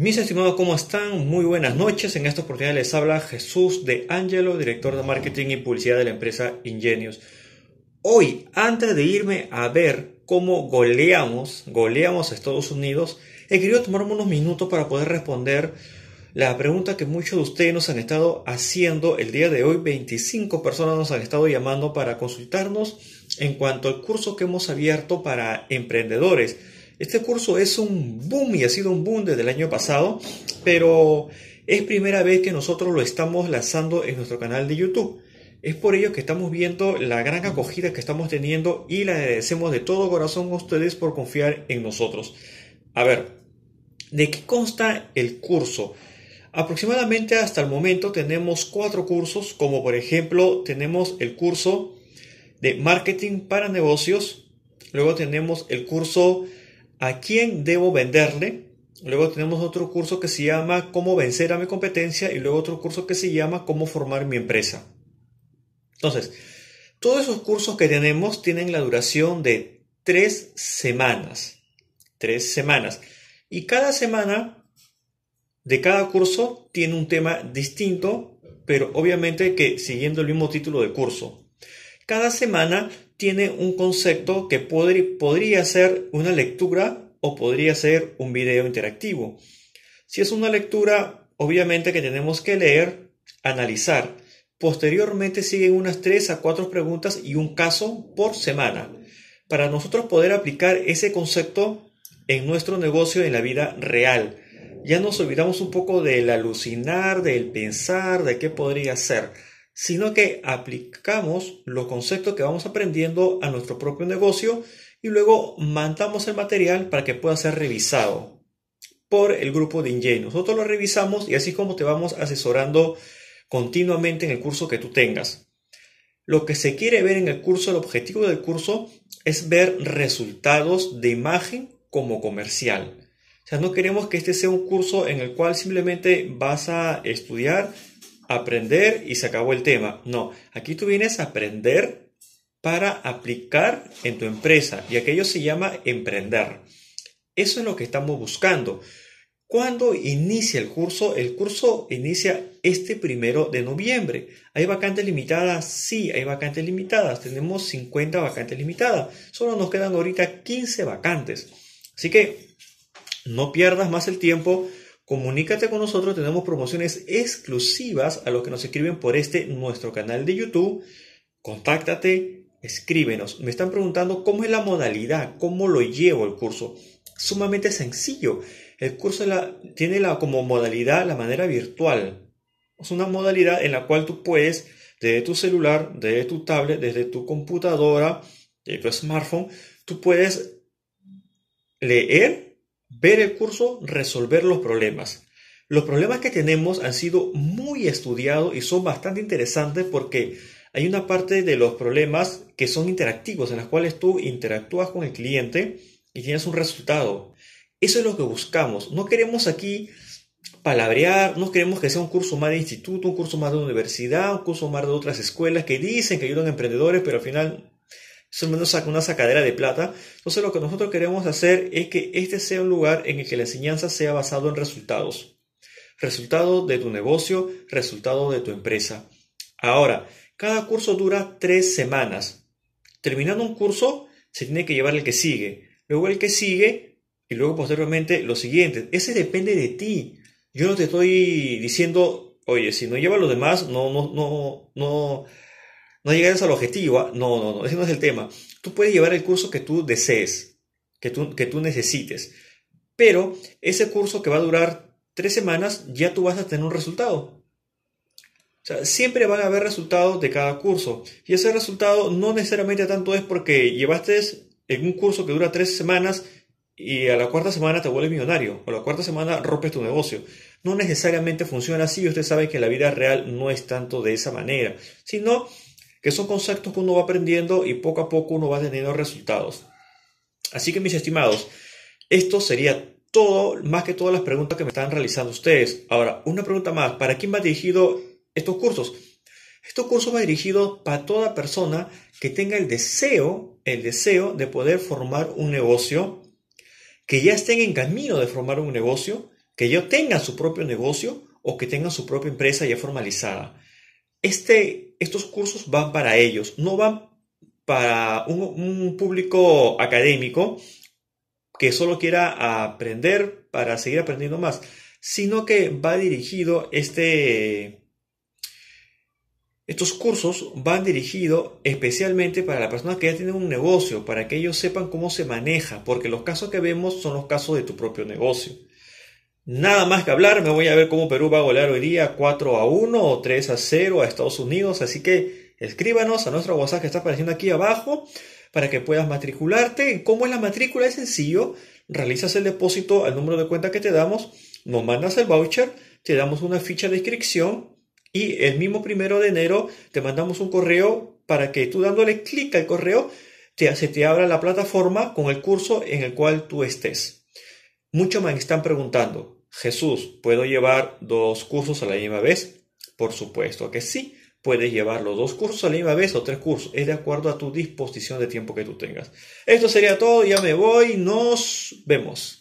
Mis estimados, ¿cómo están? Muy buenas noches. En esta oportunidad les habla Jesús de Angelo, director de marketing y publicidad de la empresa Ingenios. Hoy, antes de irme a ver cómo goleamos, goleamos a Estados Unidos, he querido tomarme unos minutos para poder responder la pregunta que muchos de ustedes nos han estado haciendo el día de hoy, 25 personas nos han estado llamando para consultarnos en cuanto al curso que hemos abierto para emprendedores. Este curso es un boom y ha sido un boom desde el año pasado, pero es primera vez que nosotros lo estamos lanzando en nuestro canal de YouTube. Es por ello que estamos viendo la gran acogida que estamos teniendo y le agradecemos de todo corazón a ustedes por confiar en nosotros. A ver, ¿de qué consta el curso? Aproximadamente hasta el momento tenemos cuatro cursos, como por ejemplo tenemos el curso de marketing para negocios, luego tenemos el curso ¿A quién debo venderle? Luego tenemos otro curso que se llama Cómo vencer a mi competencia y luego otro curso que se llama Cómo formar mi empresa. Entonces, todos esos cursos que tenemos tienen la duración de tres semanas. Tres semanas. Y cada semana de cada curso tiene un tema distinto, pero obviamente que siguiendo el mismo título de curso. Cada semana tiene un concepto que podría ser una lectura o podría ser un video interactivo. Si es una lectura, obviamente que tenemos que leer, analizar. Posteriormente siguen unas 3 a 4 preguntas y un caso por semana para nosotros poder aplicar ese concepto en nuestro negocio, en la vida real. Ya nos olvidamos un poco del alucinar, del pensar, de qué podría ser sino que aplicamos los conceptos que vamos aprendiendo a nuestro propio negocio y luego mandamos el material para que pueda ser revisado por el grupo de Ingenios. Nosotros lo revisamos y así como te vamos asesorando continuamente en el curso que tú tengas. Lo que se quiere ver en el curso, el objetivo del curso es ver resultados de imagen como comercial. O sea, no queremos que este sea un curso en el cual simplemente vas a estudiar aprender y se acabó el tema. No, aquí tú vienes a aprender para aplicar en tu empresa y aquello se llama emprender. Eso es lo que estamos buscando. ¿Cuándo inicia el curso? El curso inicia este primero de noviembre. ¿Hay vacantes limitadas? Sí, hay vacantes limitadas. Tenemos 50 vacantes limitadas. Solo nos quedan ahorita 15 vacantes. Así que no pierdas más el tiempo Comunícate con nosotros, tenemos promociones exclusivas a los que nos escriben por este nuestro canal de YouTube. Contáctate, escríbenos. Me están preguntando cómo es la modalidad, cómo lo llevo el curso. Sumamente sencillo. El curso tiene la, como modalidad la manera virtual. Es una modalidad en la cual tú puedes, desde tu celular, desde tu tablet, desde tu computadora, desde tu smartphone, tú puedes leer ver el curso, resolver los problemas. Los problemas que tenemos han sido muy estudiados y son bastante interesantes porque hay una parte de los problemas que son interactivos, en las cuales tú interactúas con el cliente y tienes un resultado. Eso es lo que buscamos. No queremos aquí palabrear, no queremos que sea un curso más de instituto, un curso más de universidad, un curso más de otras escuelas que dicen que ayudan a emprendedores, pero al final es una sacadera de plata. Entonces lo que nosotros queremos hacer es que este sea un lugar en el que la enseñanza sea basado en resultados. Resultado de tu negocio, resultado de tu empresa. Ahora, cada curso dura tres semanas. Terminando un curso, se tiene que llevar el que sigue, luego el que sigue y luego posteriormente los siguientes. Ese depende de ti. Yo no te estoy diciendo, oye, si no lleva los demás, no, no, no, no no llegues al objetivo, ¿ah? no, no, no, ese no es el tema. Tú puedes llevar el curso que tú desees, que tú, que tú necesites, pero ese curso que va a durar tres semanas, ya tú vas a tener un resultado. O sea, siempre van a haber resultados de cada curso. Y ese resultado no necesariamente tanto es porque llevaste en un curso que dura tres semanas y a la cuarta semana te vuelves millonario o a la cuarta semana rompes tu negocio. No necesariamente funciona así. Usted sabe que la vida real no es tanto de esa manera, sino que son conceptos que uno va aprendiendo y poco a poco uno va teniendo resultados. Así que mis estimados, esto sería todo, más que todas las preguntas que me están realizando ustedes. Ahora, una pregunta más, ¿para quién va dirigido estos cursos? Estos cursos va dirigido para toda persona que tenga el deseo, el deseo de poder formar un negocio, que ya estén en camino de formar un negocio, que ya tenga su propio negocio o que tenga su propia empresa ya formalizada. Este estos cursos van para ellos, no van para un, público académico que solo quiera aprender para seguir aprendiendo más, sino que va dirigido este... Estos cursos van dirigidos especialmente para la persona que ya tiene un negocio, para que ellos sepan cómo se maneja, porque los casos que vemos son los casos de tu propio negocio. Nada más que hablar, me voy a ver cómo Perú va a golear hoy día 4 a 1 o 3 a 0 a Estados Unidos, así que escríbanos a nuestro WhatsApp que está apareciendo aquí abajo para que puedas matricularte. ¿Cómo es la matrícula? Es sencillo, realizas el depósito al número de cuenta que te damos, nos mandas el voucher, te damos una ficha de inscripción y el mismo primero de enero te mandamos un correo para que tú dándole clic al correo te, se te abra la plataforma con el curso en el cual tú estés. Muchos me están preguntando, Jesús, ¿puedo llevar dos cursos a la misma vez? Por supuesto que sí. Puedes llevar los dos cursos a la misma vez o tres cursos. Es de acuerdo a tu disposición de tiempo que tú tengas. Esto sería todo. Ya me voy. Nos vemos.